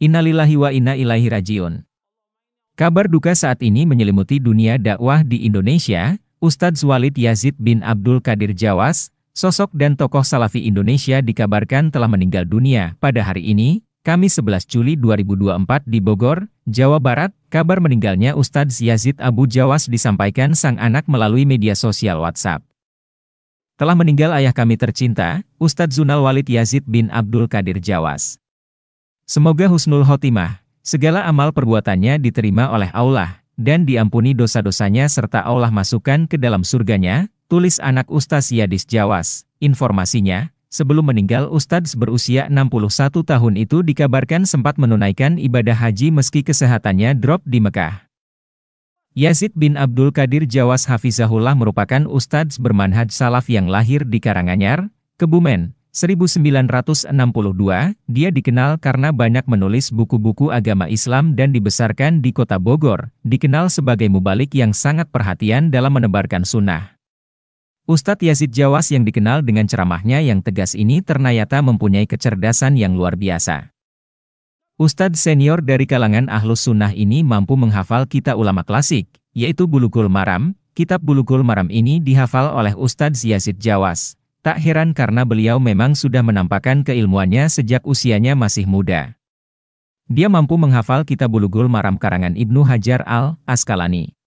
Innalillahi wa inna ilaihi rajiun. Kabar duka saat ini menyelimuti dunia dakwah di Indonesia, Ustadz Walid Yazid bin Abdul Qadir Jawas, sosok dan tokoh salafi Indonesia dikabarkan telah meninggal dunia pada hari ini, Kamis 11 Juli 2024 di Bogor, Jawa Barat, kabar meninggalnya Ustadz Yazid Abu Jawas disampaikan sang anak melalui media sosial WhatsApp. Telah meninggal ayah kami tercinta, Ustadz Zunal Walid Yazid bin Abdul Qadir Jawas. Semoga husnul khotimah, segala amal perbuatannya diterima oleh Allah, dan diampuni dosa-dosanya serta Allah masukkan ke dalam surganya, tulis anak Ustaz Yadis Jawas. Informasinya, sebelum meninggal Ustadz berusia 61 tahun itu dikabarkan sempat menunaikan ibadah haji meski kesehatannya drop di Mekah. Yazid bin Abdul Qadir Jawas Hafizahullah merupakan Ustadz bermanhaj salaf yang lahir di Karanganyar, Kebumen, 1962, dia dikenal karena banyak menulis buku-buku agama Islam dan dibesarkan di kota Bogor, dikenal sebagai mubalik yang sangat perhatian dalam menebarkan sunnah. Ustadz Yazid Jawas yang dikenal dengan ceramahnya yang tegas ini ternyata mempunyai kecerdasan yang luar biasa. Ustadz senior dari kalangan ahlus sunnah ini mampu menghafal kitab ulama klasik, yaitu Bulughul Maram. Kitab Bulughul Maram ini dihafal oleh Ustadz Yazid Jawas. Tak heran karena beliau memang sudah menampakkan keilmuannya sejak usianya masih muda. Dia mampu menghafal kitabul bulughul maram karangan Ibnu Hajar al Asqalani.